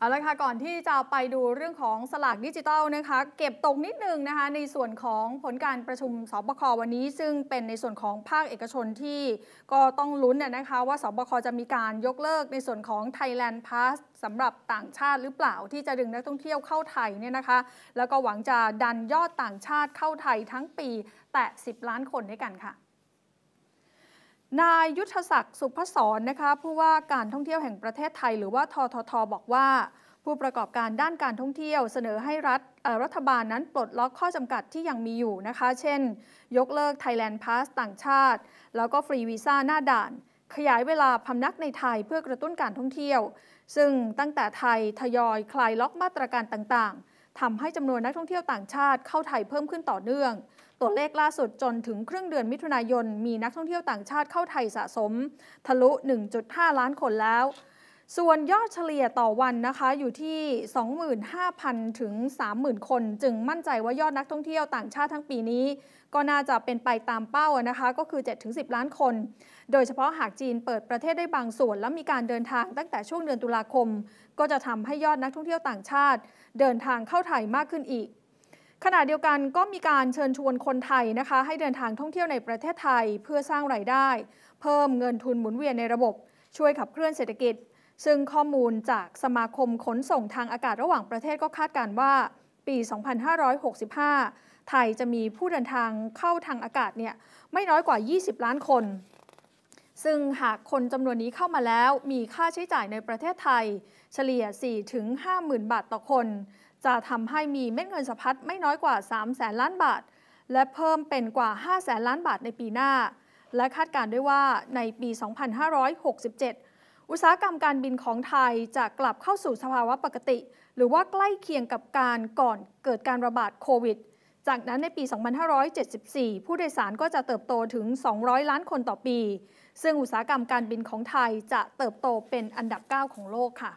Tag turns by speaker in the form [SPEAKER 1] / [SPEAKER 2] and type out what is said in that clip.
[SPEAKER 1] เอาละค่ะก่อนที่จะไปดูเรื่องของสลากดิจิตอลนะคะ เก็บตกนิดนึงนะคะในส่วนของผลการประชุมสบควันนี้ ซึ่งเป็นในส่วนของภาคเอกชนที่ก็ต้องลุ้นนะคะว่าสบคจะมีการยกเลิกในส่วนของ Thailand Pass สำหรับต่างชาติหรือเปล่าที่จะดึงนักท่องเที่ยวเข้าไทยเนี่ยนะคะ แล้วก็หวังจะดันยอดต่างชาติเข้าไทยทั้งปีแตะ10 ล้านคนด้วยกันค่ะนายยุทธศักดิ์สุพศรนะคะผู้ว่าการท่องเที่ยวแห่งประเทศไทยหรือว่าทททบอกว่า ผู้ประกอบการด้านการท่องเที่ยวเสนอให้รัฐรัฐบาลนั้นปลดล็อกข้อจำกัดที่ยังมีอยู่นะคะ เช่น ยกเลิก Thailand Pass ต่างชาติ แล้วก็ฟรีวีซ่าหน้าด่าน ขยายเวลาพำนักในไทยเพื่อกระตุ้นการท่องเที่ยว ซึ่งตั้งแต่ไทยทยอยคลายล็อกมาตรการต่างๆทำให้จำนวนนักท่องเที่ยวต่างชาติเข้าไทยเพิ่มขึ้นต่อเนื่อง ตัวเลขล่าสุดจนถึงครึ่งเดือนมิถุนายน มีนักท่องเที่ยวต่างชาติเข้าไทยสะสม ทะลุ 1.5 ล้านคนแล้วส่วนยอดเฉลี่ยต่อวันนะคะอยู่ที่ 25,000ถึง30,000 คน จึงมั่นใจว่ายอดนักท่องเที่ยวต่างชาติทั้งปีนี้ ก็น่าจะเป็นไปตามเป้านะคะก็คือ7-10 ล้านคน โดยเฉพาะหากจีนเปิดประเทศได้บางส่วน และมีการเดินทางตั้งแต่ช่วงเดือนตุลาคม ก็จะทำให้ยอดนักท่องเที่ยวต่างชาติ เดินทางเข้าไทยมากขึ้นอีกขณะเดียวกันก็มีการเชิญชวนคนไทยนะคะให้เดินทางท่องเที่ยวในประเทศไทยเพื่อสร้างไรายได้ เพิ่มเงินทุนหมุนเวียนในระบบ ช่วยขับเคลื่อนเศรษฐกิจซึ่งข้อมูลจากสมาคมขนส่งทางอากาศระหว่างประเทศก็คาดการว่าปี 2565 ไทยจะมีผู้เดินทางเข้าทางอากาศเนี่ยไม่น้อยกว่า 20 ล้านคน ซึ่งหากคนจำนวนนี้เข้ามาแล้วมีค่าใช้จ่ายในประเทศไทย เฉลี่ย 4-50,000บาทต่อคน จะทำให้มีเม็ดเงินสะพัดไม่น้อยกว่า 3 แสนล้านบาท และเพิ่มเป็นกว่า 5 แสนล้านบาทในปีหน้า และคาดการด้วยว่าในปี 2567อุตสาหกรรมการบินของไทยจะกลับเข้าสู่สภาวะปกติ หรือว่าใกล้เคียงกับการก่อนเกิดการระบาดโควิด จากนั้นในปี 2574 ผู้โดยสารก็จะเติบโตถึง 200 ล้านคนต่อปี ซึ่งอุตสาหกรรมการบินของไทยจะเติบโตเป็นอันดับ 9 ของโลกค่ะ